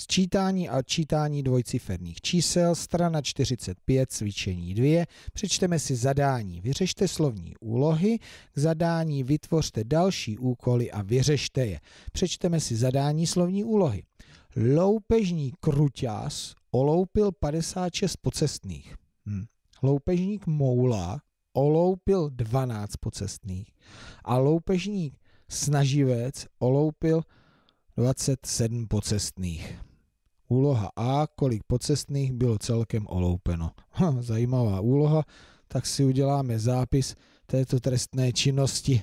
Sčítání a odčítání dvojciferných čísel, strana 45, cvičení 2. Přečteme si zadání. Vyřešte slovní úlohy. K zadání vytvořte další úkoly a vyřešte je. Přečteme si zadání slovní úlohy. Loupežní kruťas oloupil 56 pocestných. Hm. Loupežník Moula oloupil 12 pocestných. A loupežník Snaživec oloupil 27 pocestných. Úloha A, kolik pocestných bylo celkem oloupeno. Ha, hm, zajímavá úloha, tak si uděláme zápis této trestné činnosti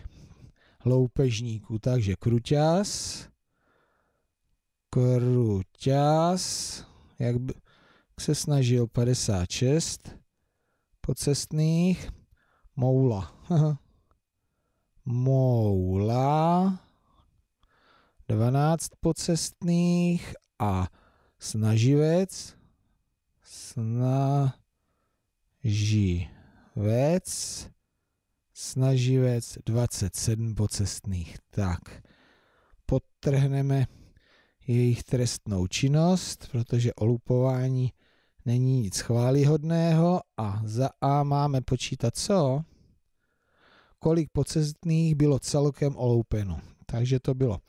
loupežníků. Takže kruťas, kruťas, jak by se snažil 56 pocestných, moula. moula, 12 pocestných a snaživec, snaživec, snaživec 27 pocestných. Tak, podtrhneme jejich trestnou činnost, protože olupování není nic chválihodného a za A máme počítat co? Kolik pocestných bylo celkem oloupeno. Takže to bylo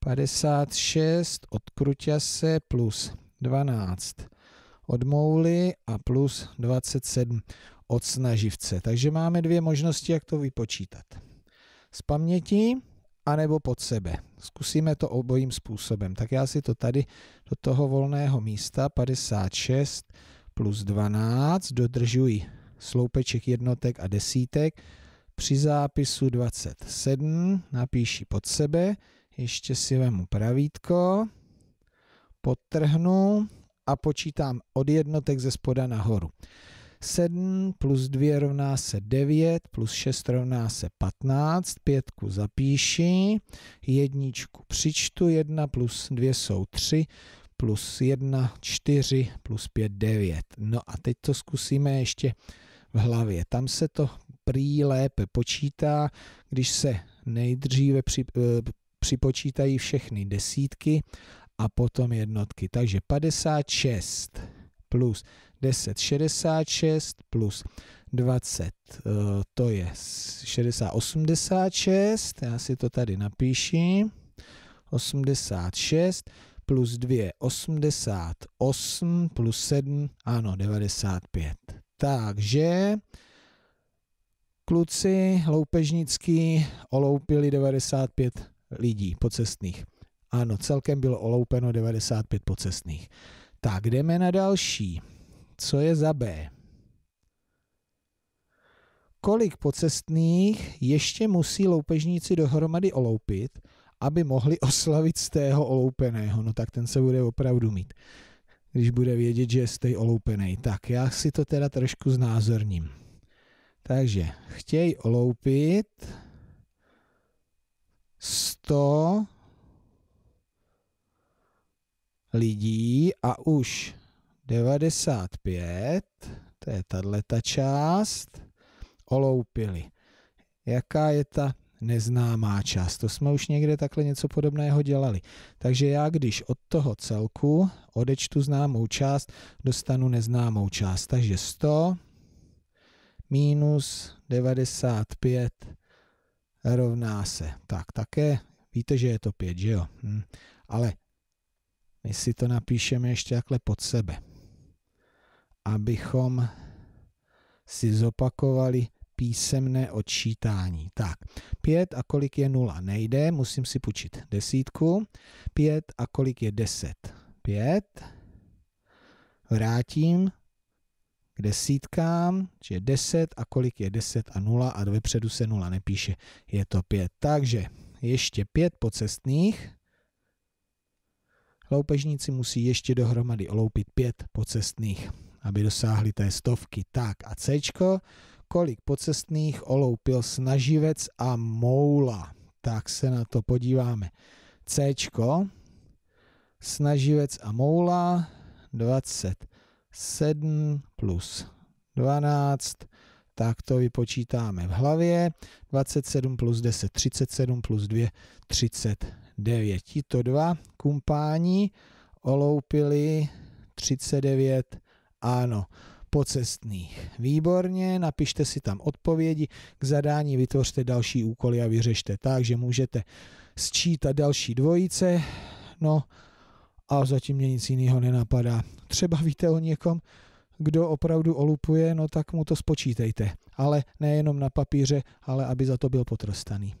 56 od kruťase plus 12 od mouly a plus 27 od snaživce. Takže máme dvě možnosti, jak to vypočítat. Z paměti anebo pod sebe. Zkusíme to obojím způsobem. Tak já si to tady do toho volného místa 56 plus 12 dodržuji sloupeček jednotek a desítek. Při zápisu 27 napíši pod sebe ještě si vemu pravítko, podtrhnu a počítám od jednotek ze spoda nahoru. 7 plus 2 rovná se 9, plus 6 rovná se 15, pětku zapíši, jedničku přičtu, 1 plus 2 jsou 3, plus 1, 4, plus 5, 9. No a teď to zkusíme ještě v hlavě. Tam se to prý lépe počítá, když se nejdříve při, eh, připočítají všechny desítky a potom jednotky. Takže 56 plus 10, 66 plus 20, eh, to je 60, 86, já si to tady napíším, 86 plus 2, 88 plus 7, ano, 95. Takže kluci loupežnický oloupili 95 lidí pocestných. Ano, celkem bylo oloupeno 95 pocestných. Tak, jdeme na další. Co je za B? Kolik pocestných ještě musí loupežníci dohromady oloupit, aby mohli oslavit z tého oloupeného? No tak ten se bude opravdu mít, když bude vědět, že jste oloupený. Tak, já si to teda trošku znázorním. Takže, chtějí oloupit 100 lidí a už 95, to je tato část, oloupili. Jaká je ta neznámá část? To jsme už někde takhle něco podobného dělali. Takže já, když od toho celku odečtu známou část, dostanu neznámou část. Takže 100 minus 95 rovná se. Tak také víte, že je to 5, že jo? Hm. Ale my si to napíšeme ještě takhle pod sebe, abychom si zopakovali písemné odčítání. Tak, 5 a kolik je 0? Nejde, musím si půjčit desítku. 5 a kolik je 10? 5. Vrátím, k desítkám, že je 10 a kolik je 10 a 0 a vepředu se 0 nepíše, je to 5. Takže ještě 5 pocestných. Loupežníci musí ještě dohromady oloupit 5 pocestných, aby dosáhli té stovky. Tak a C, kolik pocestných oloupil snaživec a moula. Tak se na to podíváme. C, snaživec a moula 20. 7 plus 12, tak to vypočítáme v hlavě. 27 plus 10, 37 plus 2, 39. Tito dva kumpání oloupili 39, ano, pocestných. Výborně, napište si tam odpovědi, k zadání vytvořte další úkoly a vyřešte tak, že můžete sčítat další dvojice, no a zatím mě nic jiného nenapadá. Třeba víte o někom, kdo opravdu olupuje, no tak mu to spočítejte. Ale nejenom na papíře, ale aby za to byl potrestaný.